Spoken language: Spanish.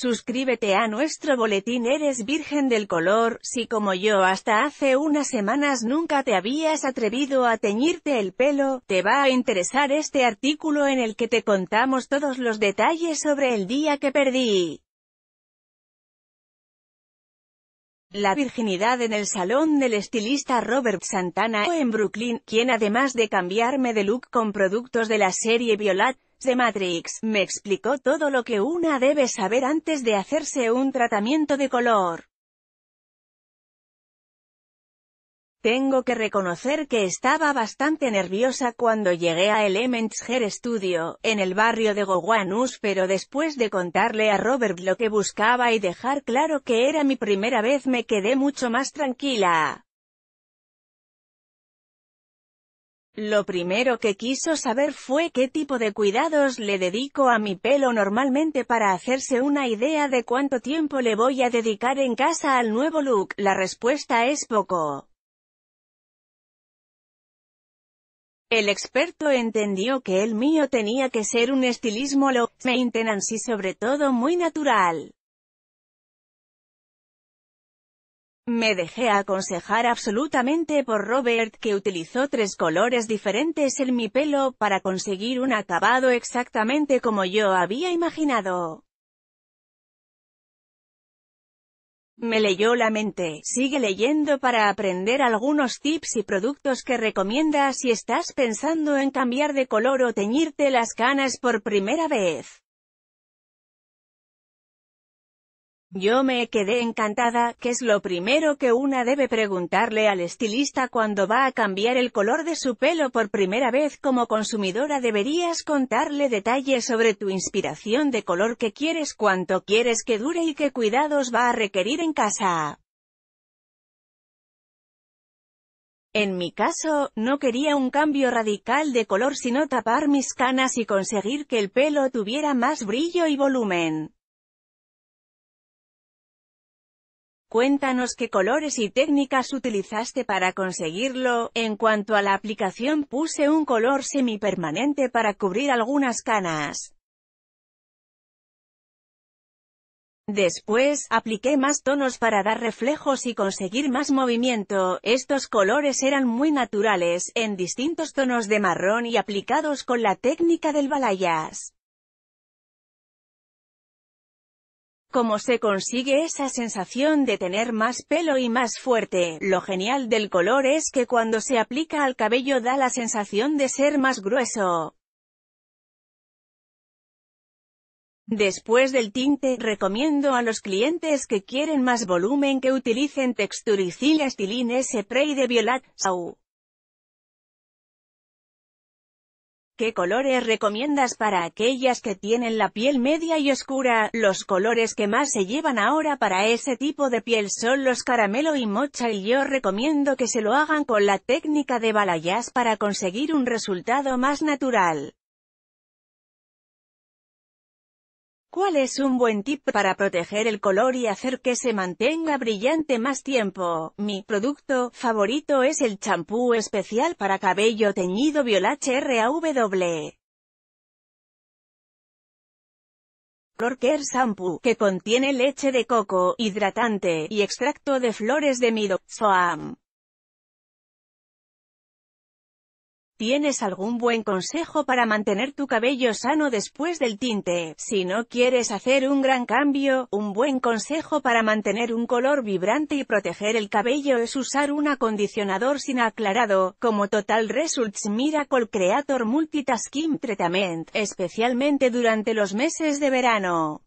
Suscríbete a nuestro boletín Eres virgen del color, si como yo hasta hace unas semanas nunca te habías atrevido a teñirte el pelo, te va a interesar este artículo en el que te contamos todos los detalles sobre el día que perdí. La virginidad en el salón del estilista Robert Santana en Brooklyn, quien además de cambiarme de look con productos de la serie Violet. The Matrix, me explicó todo lo que una debe saber antes de hacerse un tratamiento de color. Tengo que reconocer que estaba bastante nerviosa cuando llegué a Elements Hair Studio, en el barrio de Gowanus pero después de contarle a Robert lo que buscaba y dejar claro que era mi primera vez me quedé mucho más tranquila. Lo primero que quiso saber fue qué tipo de cuidados le dedico a mi pelo normalmente para hacerse una idea de cuánto tiempo le voy a dedicar en casa al nuevo look, la respuesta es poco. El experto entendió que el mío tenía que ser un estilismo low maintenance y sobre todo muy natural. Me dejé aconsejar absolutamente por Robert que utilizó tres colores diferentes en mi pelo para conseguir un acabado exactamente como yo había imaginado. Me leyó la mente, sigue leyendo para aprender algunos tips y productos que recomienda si estás pensando en cambiar de color o teñirte las canas por primera vez. Yo me quedé encantada, que es lo primero que una debe preguntarle al estilista cuando va a cambiar el color de su pelo por primera vez como consumidora deberías contarle detalles sobre tu inspiración de color que quieres, cuánto quieres que dure y qué cuidados va a requerir en casa. En mi caso, no quería un cambio radical de color sino tapar mis canas y conseguir que el pelo tuviera más brillo y volumen. Cuéntanos qué colores y técnicas utilizaste para conseguirlo. En cuanto a la aplicación puse un color semipermanente para cubrir algunas canas. Después, apliqué más tonos para dar reflejos y conseguir más movimiento, estos colores eran muy naturales, en distintos tonos de marrón y aplicados con la técnica del balayage. cómo se consigue esa sensación de tener más pelo y más fuerte. Lo genial del color es que cuando se aplica al cabello da la sensación de ser más grueso. Después del tinte, recomiendo a los clientes que quieren más volumen que utilicen Texturicil S Spray de Violet. Sau. ¿Qué colores recomiendas para aquellas que tienen la piel media y oscura? Los colores que más se llevan ahora para ese tipo de piel son los caramelo y mocha y yo recomiendo que se lo hagan con la técnica de balayage para conseguir un resultado más natural. ¿Cuál es un buen tip para proteger el color y hacer que se mantenga brillante más tiempo? Mi producto favorito es el champú especial para cabello teñido Violache HRAW. Color Shampoo, que contiene leche de coco, hidratante, y extracto de flores de mido, ¿Tienes algún buen consejo para mantener tu cabello sano después del tinte? Si no quieres hacer un gran cambio, un buen consejo para mantener un color vibrante y proteger el cabello es usar un acondicionador sin aclarado, como Total Results Miracle Creator Multitasking Treatment, especialmente durante los meses de verano.